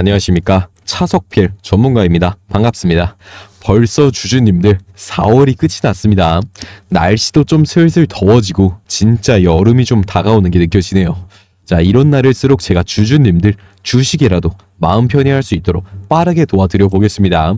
안녕하십니까. 차석필 전문가입니다. 반갑습니다. 벌써 주주님들 4월이 끝이 났습니다. 날씨도 좀 슬슬 더워지고 진짜 여름이 좀 다가오는 게 느껴지네요. 자, 이런 날일수록 제가 주주님들 주식이라도 마음 편히 할 수 있도록 빠르게 도와드려 보겠습니다.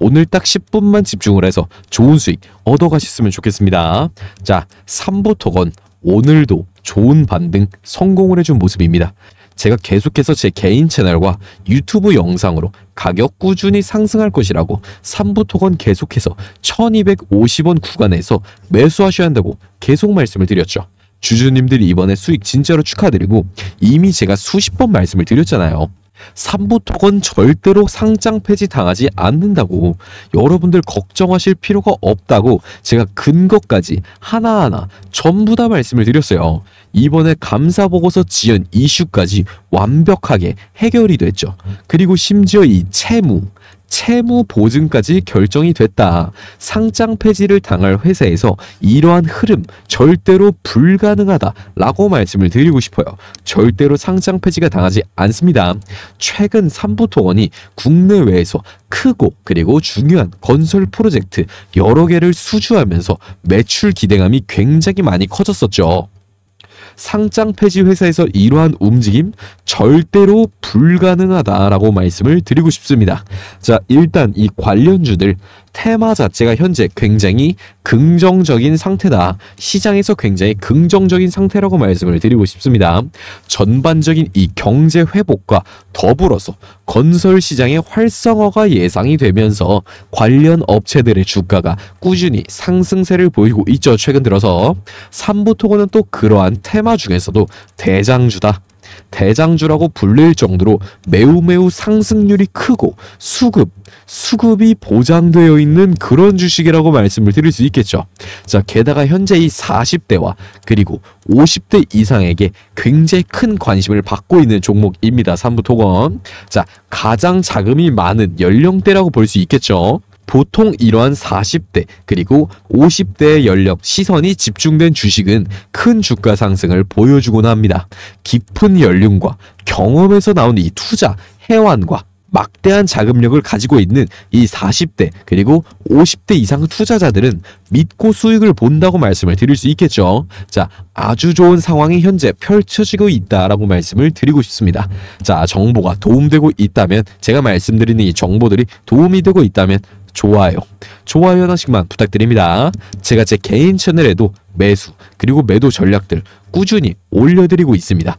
오늘 딱 10분만 집중을 해서 좋은 수익 얻어가셨으면 좋겠습니다. 자, 3보토건 오늘도 좋은 반등 성공을 해준 모습입니다. 제가 계속해서 제 개인 채널과 유튜브 영상으로 가격 꾸준히 상승할 것이라고 3부토건 계속해서 1250원 구간에서 매수하셔야 한다고 계속 말씀을 드렸죠. 주주님들이 이번에 수익 진짜로 축하드리고 이미 제가 수십 번 말씀을 드렸잖아요. 삼부톡은 절대로 상장 폐지 당하지 않는다고 여러분들 걱정하실 필요가 없다고 제가 근거까지 하나하나 전부 다 말씀을 드렸어요. 이번에 감사보고서 지연 이슈까지 완벽하게 해결이 됐죠. 그리고 심지어 이 채무, 채무 보증까지 결정이 됐다. 상장 폐지를 당할 회사에서 이러한 흐름 절대로 불가능하다라고 말씀을 드리고 싶어요. 절대로 상장 폐지가 당하지 않습니다. 최근 삼부통원이 국내외에서 크고 그리고 중요한 건설 프로젝트 여러 개를 수주하면서 매출 기대감이 굉장히 많이 커졌었죠. 상장 폐지 회사에서 이러한 움직임 절대로 불가능하다라고 말씀을 드리고 싶습니다. 자, 일단 이 관련주들 테마 자체가 현재 굉장히 긍정적인 상태다. 시장에서 굉장히 긍정적인 상태라고 말씀을 드리고 싶습니다. 전반적인 이 경제 회복과 더불어서 건설 시장의 활성화가 예상이 되면서 관련 업체들의 주가가 꾸준히 상승세를 보이고 있죠. 최근 들어서 3부토건는또 그러한 테마 중에서도 대장주다. 대장주라고 불릴 정도로 매우 매우 상승률이 크고 수급, 수급이 보장되어 있는 그런 주식이라고 말씀을 드릴 수 있겠죠. 자, 게다가 현재 이 40대와 그리고 50대 이상에게 굉장히 큰 관심을 받고 있는 종목입니다. 3부토건 자, 가장 자금이 많은 연령대라고 볼 수 있겠죠. 보통 이러한 40대 그리고 50대의 연령 시선이 집중된 주식은 큰 주가 상승을 보여주곤 합니다. 깊은 연륜과 경험에서 나온 이 투자, 해완과 막대한 자금력을 가지고 있는 이 40대 그리고 50대 이상 투자자들은 믿고 수익을 본다고 말씀을 드릴 수 있겠죠. 자, 아주 좋은 상황이 현재 펼쳐지고 있다라고 말씀을 드리고 싶습니다. 자, 정보가 도움되고 있다면 제가 말씀드리는 이 정보들이 도움이 되고 있다면 좋아요, 좋아요 하나씩만 부탁드립니다. 제가 제 개인 채널에도 매수 그리고 매도 전략들 꾸준히 올려드리고 있습니다.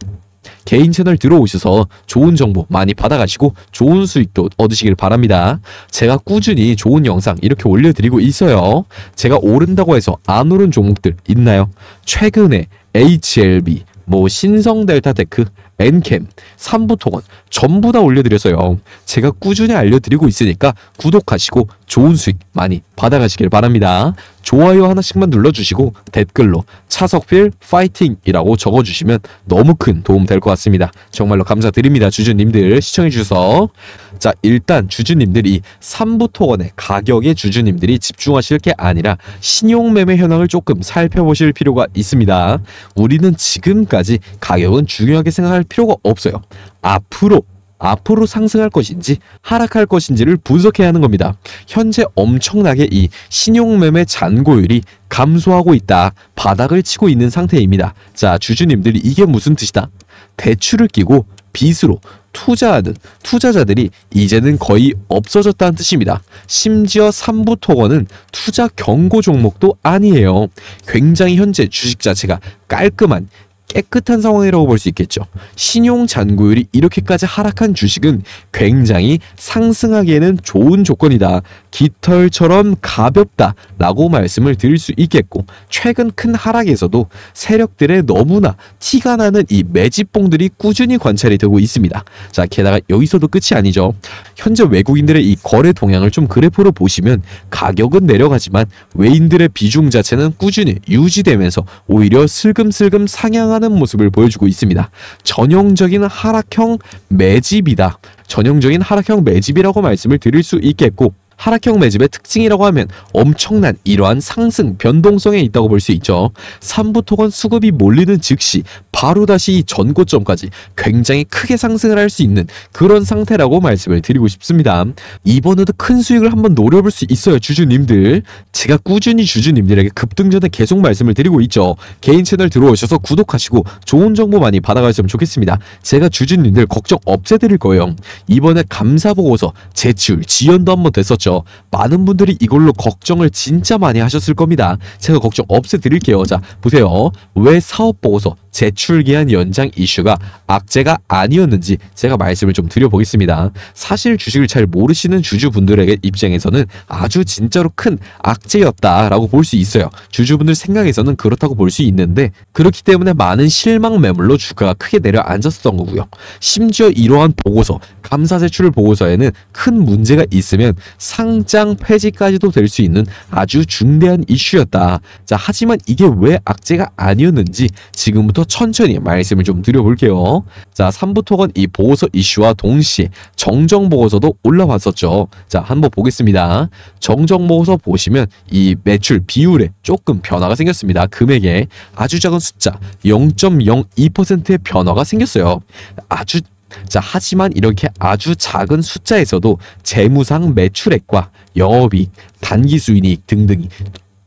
개인 채널 들어오셔서 좋은 정보 많이 받아가시고 좋은 수익도 얻으시길 바랍니다. 제가 꾸준히 좋은 영상 이렇게 올려드리고 있어요. 제가 오른다고 해서 안 오른 종목들 있나요? 최근에 HLB, 뭐 신성델타테크, 엔캠, 삼부통원 전부 다 올려드려서요. 제가 꾸준히 알려드리고 있으니까 구독하시고 좋은 수익 많이 받아가시길 바랍니다. 좋아요 하나씩만 눌러주시고 댓글로 차석필 파이팅이라고 적어주시면 너무 큰 도움 될 것 같습니다. 정말로 감사드립니다. 주주님들 시청해주셔서 자 일단 주주님들이 3부토건의 가격에 주주님들이 집중하실 게 아니라 신용매매 현황을 조금 살펴보실 필요가 있습니다. 우리는 지금까지 가격은 중요하게 생각할 필요가 없어요. 앞으로 앞으로 상승할 것인지 하락할 것인지를 분석해야 하는 겁니다. 현재 엄청나게 이 신용매매 잔고율이 감소하고 있다. 바닥을 치고 있는 상태입니다. 자, 주주님들 이게 무슨 뜻이다? 대출을 끼고 빚으로 투자하는 투자자들이 이제는 거의 없어졌다는 뜻입니다. 심지어 삼부 토건은 투자 경고 종목도 아니에요. 굉장히 현재 주식 자체가 깔끔한 깨끗한 상황이라고 볼 수 있겠죠. 신용 잔고율이 이렇게까지 하락한 주식은 굉장히 상승하기에는 좋은 조건이다. 깃털처럼 가볍다 라고 말씀을 드릴 수 있겠고 최근 큰 하락에서도 세력들의 너무나 티가 나는 이 매집봉들이 꾸준히 관찰이 되고 있습니다. 자 게다가 여기서도 끝이 아니죠. 현재 외국인들의 이 거래 동향을 좀 그래프로 보시면 가격은 내려가지만 외인들의 비중 자체는 꾸준히 유지되면서 오히려 슬금슬금 상향하는 모습을 보여주고 있습니다. 전형적인 하락형 매집이다. 전형적인 하락형 매집이라고 말씀을 드릴 수 있겠고 하락형 매집의 특징이라고 하면 엄청난 이러한 상승 변동성에 있다고 볼 수 있죠. 3부토건 수급이 몰리는 즉시 바로 다시 이 전고점까지 굉장히 크게 상승을 할 수 있는 그런 상태라고 말씀을 드리고 싶습니다. 이번에도 큰 수익을 한번 노려볼 수 있어요 주주님들. 제가 꾸준히 주주님들에게 급등전에 계속 말씀을 드리고 있죠. 개인 채널 들어오셔서 구독하시고 좋은 정보 많이 받아가셨으면 좋겠습니다. 제가 주주님들 걱정 없애드릴 거예요. 이번에 감사보고서 제출 지연도 한번 됐었죠. 있죠. 많은 분들이 이걸로 걱정을 진짜 많이 하셨을 겁니다. 제가 걱정 없애드릴게요. 자, 보세요. 왜 사업보고서 제출기한 연장 이슈가 악재가 아니었는지 제가 말씀을 좀 드려보겠습니다. 사실 주식을 잘 모르시는 주주분들에게 입장에서는 아주 진짜로 큰 악재였다라고 볼 수 있어요. 주주분들 생각에서는 그렇다고 볼 수 있는데 그렇기 때문에 많은 실망 매물로 주가가 크게 내려앉았었던 거고요. 심지어 이러한 보고서, 감사 제출 보고서에는 큰 문제가 있으면 상장 폐지까지도 될 수 있는 아주 중대한 이슈였다. 자, 하지만 이게 왜 악재가 아니었는지 지금부터 천천히 말씀을 좀 드려볼게요. 자, 삼부토건 이 보고서 이슈와 동시에 정정보고서도 올라왔었죠. 자, 한번 보겠습니다. 정정보고서 보시면 이 매출 비율에 조금 변화가 생겼습니다. 금액에 아주 작은 숫자 0.02%의 변화가 생겼어요. 아주 자, 하지만 이렇게 아주 작은 숫자에서도 재무상 매출액과 영업이익, 단기수익 등등이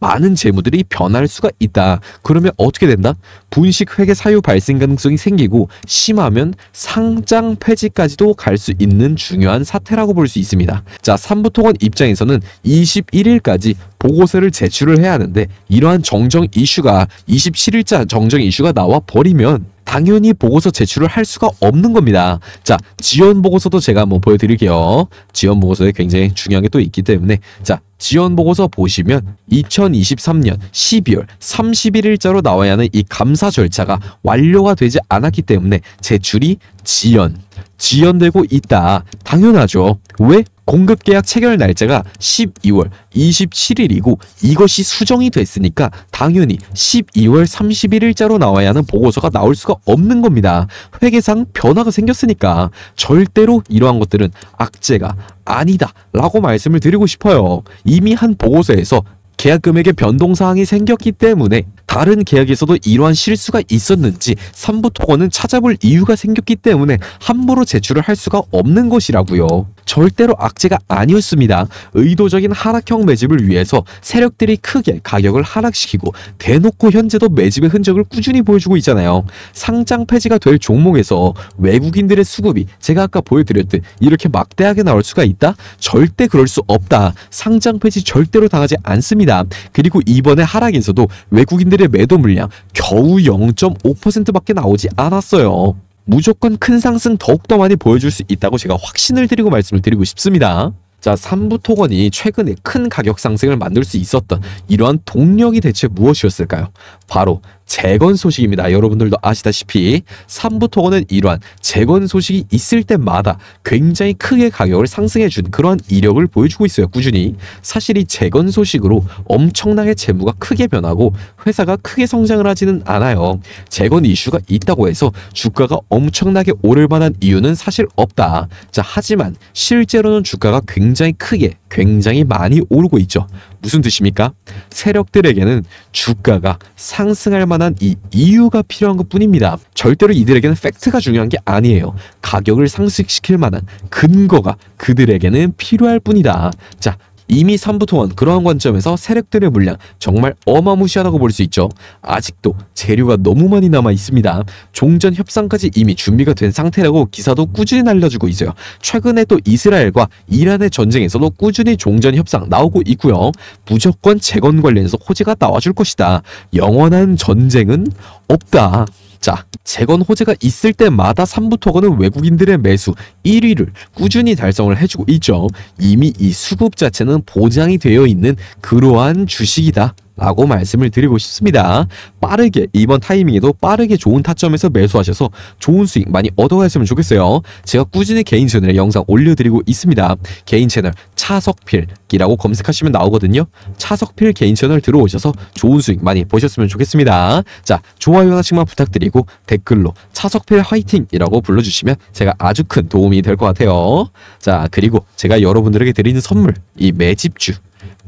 많은 재무들이 변할 수가 있다. 그러면 어떻게 된다? 분식 회계 사유 발생 가능성이 생기고 심하면 상장 폐지까지도 갈 수 있는 중요한 사태라고 볼 수 있습니다. 자, 삼부통원 입장에서는 21일까지 보고서를 제출을 해야 하는데 이러한 정정 이슈가 27일자 정정 이슈가 나와 버리면 당연히 보고서 제출을 할 수가 없는 겁니다. 자, 지원 보고서도 제가 한번 보여드릴게요. 지원 보고서에 굉장히 중요한 게 또 있기 때문에 자, 지원 보고서 보시면 2023년 12월 31일자로 나와야 하는 이 감사 절차가 완료가 되지 않았기 때문에 제출이 지연, 지연되고 있다. 당연하죠. 왜? 공급 계약 체결 날짜가 12월 27일이고 이것이 수정이 됐으니까 당연히 12월 31일자로 나와야 하는 보고서가 나올 수가 없는 겁니다. 회계상 변화가 생겼으니까 절대로 이러한 것들은 악재가 아니다 라고 말씀을 드리고 싶어요. 이미 한 보고서에서 계약 금액의 변동사항이 생겼기 때문에 다른 계약에서도 이러한 실수가 있었는지 삼부토건은 찾아볼 이유가 생겼기 때문에 함부로 제출을 할 수가 없는 것이라고요. 절대로 악재가 아니었습니다. 의도적인 하락형 매집을 위해서 세력들이 크게 가격을 하락시키고 대놓고 현재도 매집의 흔적을 꾸준히 보여주고 있잖아요. 상장 폐지가 될 종목에서 외국인들의 수급이 제가 아까 보여드렸듯 이렇게 막대하게 나올 수가 있다? 절대 그럴 수 없다. 상장 폐지 절대로 당하지 않습니다. 그리고 이번에 하락에서도 외국인들의 매도 물량 겨우 0.5%밖에 나오지 않았어요. 무조건 큰 상승 더욱더 많이 보여줄 수 있다고 제가 확신을 드리고 말씀을 드리고 싶습니다. 자, 삼부토건이 최근에 큰 가격 상승을 만들 수 있었던 이러한 동력이 대체 무엇이었을까요? 바로 재건 소식입니다. 여러분들도 아시다시피 삼부토건은 이러한 재건 소식이 있을 때마다 굉장히 크게 가격을 상승해준 그러한 이력을 보여주고 있어요. 꾸준히. 사실 이 재건 소식으로 엄청나게 재무가 크게 변하고 회사가 크게 성장을 하지는 않아요. 재건 이슈가 있다고 해서 주가가 엄청나게 오를 만한 이유는 사실 없다. 자, 하지만 실제로는 주가가 굉장히 크게 굉장히 많이 오르고 있죠. 무슨 뜻입니까? 세력들에게는 주가가 상승할 만한 이 이유가 필요한 것 뿐입니다. 절대로 이들에게는 팩트가 중요한 게 아니에요. 가격을 상승시킬 만한 근거가 그들에게는 필요할 뿐이다. 자, 이미 3부통원 그러한 관점에서 세력들의 물량 정말 어마무시하다고 볼 수 있죠. 아직도 재료가 너무 많이 남아 있습니다. 종전 협상까지 이미 준비가 된 상태라고 기사도 꾸준히 날려주고 있어요. 최근에 또 이스라엘과 이란의 전쟁에서도 꾸준히 종전 협상 나오고 있고요. 무조건 재건 관련해서 호재가 나와줄 것이다. 영원한 전쟁은 없다. 자, 재건 호재가 있을 때마다 3부 토건은 외국인들의 매수 1위를 꾸준히 달성을 해주고 있죠. 이미 이 수급 자체는 보장이 되어 있는 그러한 주식이다. 라고 말씀을 드리고 싶습니다. 빠르게 이번 타이밍에도 빠르게 좋은 타점에서 매수하셔서 좋은 수익 많이 얻어가셨으면 좋겠어요. 제가 꾸준히 개인 채널에 영상 올려드리고 있습니다. 개인 채널 차석필이라고 검색하시면 나오거든요. 차석필 개인 채널 들어오셔서 좋은 수익 많이 보셨으면 좋겠습니다. 자 좋아요 하나씩만 부탁드리고 댓글로 차석필 화이팅이라고 불러주시면 제가 아주 큰 도움이 될 것 같아요. 자 그리고 제가 여러분들에게 드리는 선물 이 매집주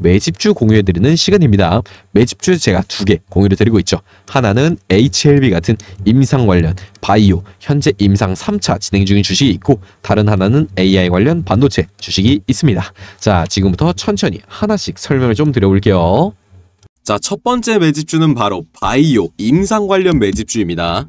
매집주 공유해드리는 시간입니다. 매집주 제가 두 개 공유를 드리고 있죠. 하나는 HLB 같은 임상 관련 바이오 현재 임상 3차 진행 중인 주식이 있고 다른 하나는 AI 관련 반도체 주식이 있습니다. 자 지금부터 천천히 하나씩 설명을 좀 드려볼게요. 자, 첫 번째 매집주는 바로 바이오 임상 관련 매집주입니다.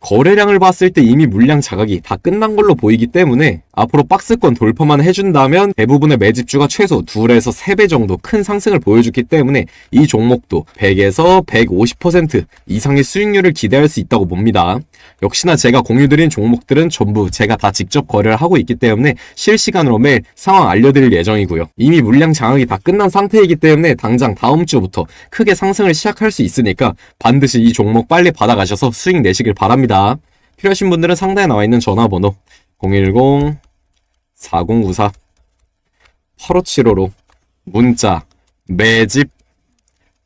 거래량을 봤을 때 이미 물량 자각이 다 끝난 걸로 보이기 때문에 앞으로 박스권 돌파만 해준다면 대부분의 매집주가 최소 2에서 3배 정도 큰 상승을 보여주기 때문에 이 종목도 100에서 150% 이상의 수익률을 기대할 수 있다고 봅니다. 역시나 제가 공유드린 종목들은 전부 제가 다 직접 거래를 하고 있기 때문에 실시간으로 매일 상황 알려드릴 예정이고요. 이미 물량 장악이 다 끝난 상태이기 때문에 당장 다음 주부터 크게 상승을 시작할 수 있으니까 반드시 이 종목 빨리 받아가셔서 수익 내시길 바랍니다. 필요하신 분들은 상단에 나와 있는 전화번호 010-4094-8575로 문자, 매집,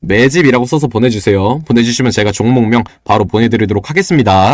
매집이라고 써서 보내주세요. 보내주시면 제가 종목명 바로 보내드리도록 하겠습니다.